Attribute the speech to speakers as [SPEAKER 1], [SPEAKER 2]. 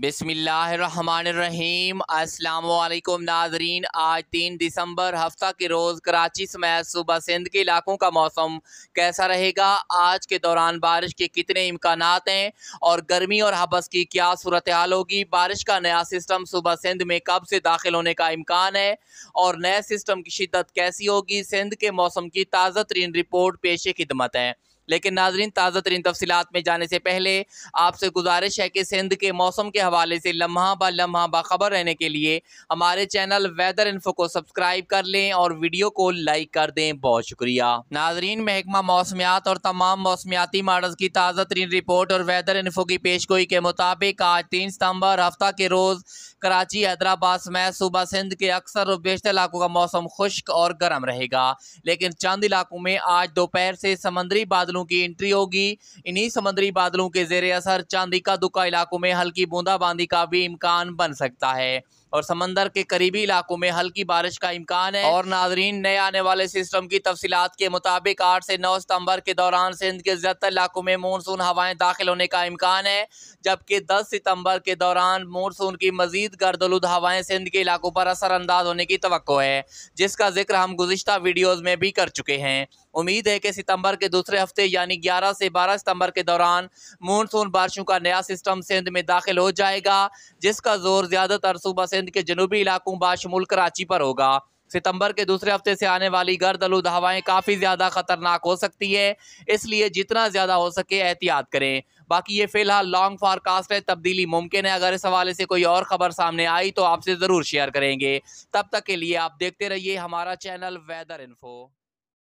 [SPEAKER 1] बिसमीम अल्लाम नाजरीन आज तीन दिसंबर हफ्ता के रोज़ कराची समेत सुबह सिंध के इलाकों का मौसम कैसा रहेगा आज के दौरान बारिश के कितने इम्कान हैं और गर्मी और हबस की क्या सूरत हाल होगी बारिश का नया सिस्टम सुबह सिंध में कब से दाखिल होने का इम्कान है और नए सिस्टम की शिदत कैसी होगी सिंध के मौसम की ताज़ा तरीन रिपोर्ट पेश खिदमत है लेकिन नाजरीन ताज़ा तरीन तफसीत में जाने से पहले आपसे गुजारिश है कि सिंध के मौसम के हवाले से लम्हा ब लम्हा बाखबर रहने के लिए हमारे चैनल वेदर इन्फो को सब्सक्राइब कर लें और वीडियो को लाइक कर दें बहुत शुक्रिया नाजरीन महकमा मौसमियात और तमाम मौसमियाती मॉडल की ताज़ा तरीन रिपोर्ट और वेदर इन्फो की पेशगोई के मुताबिक आज तीन सितम्बर हफ्ता के रोज़ कराची हैदराबाद समेत सूबा सिंध के अक्सर और बेशतर इलाकों का मौसम खुश्क और गर्म रहेगा लेकिन चंद इलाकों में आज दोपहर से समंदरी बादल बादलों की एंट्री होगी इन्हीं समुद्री बादलों के जेर असर चांदी का दुका इलाकों में हल्की बूंदाबांदी का भी इम्कान बन सकता है और समंदर के करीबी इलाकों में हल्की बारिश का इम्कान है और नाजरीन नए आने वाले सिस्टम की तफसीत के मुताबिक आठ से नौ सितम्बर के दौरान सिंध के ज्यादातर इलाकों में मानसून हवाएं दाखिल होने का इम्कान है जबकि दस सितम्बर के दौरान मानसून की मजीद गर्दलुद हवाएं सिंध के इलाकों पर असरअंदाज होने की तो है जिसका जिक्र हम गुजशत वीडियोज़ में भी कर चुके हैं उम्मीद है कि सितंबर के दूसरे हफ्ते यानी 11 से 12 सितंबर के दौरान मानसून बारिशों का नया सिस्टम सिंध में दाखिल हो जाएगा जिसका जोर ज़्यादातर सूबा सिंध सिंध के जनूबी इलाकों बाशमूल कराची पर होगा सितंबर के दूसरे हफ्ते से आने वाली गर्द आलूद हवाएं काफ़ी ज़्यादा खतरनाक हो सकती है इसलिए जितना ज़्यादा हो सके एहतियात करें बाकी ये फ़िलहाल लॉन्ग फॉरकास्ट है तब्दीली मुमकिन है अगर इस हवाले से कोई और ख़बर सामने आई तो आपसे ज़रूर शेयर करेंगे तब तक के लिए आप देखते रहिए हमारा चैनल वेदर इन्फो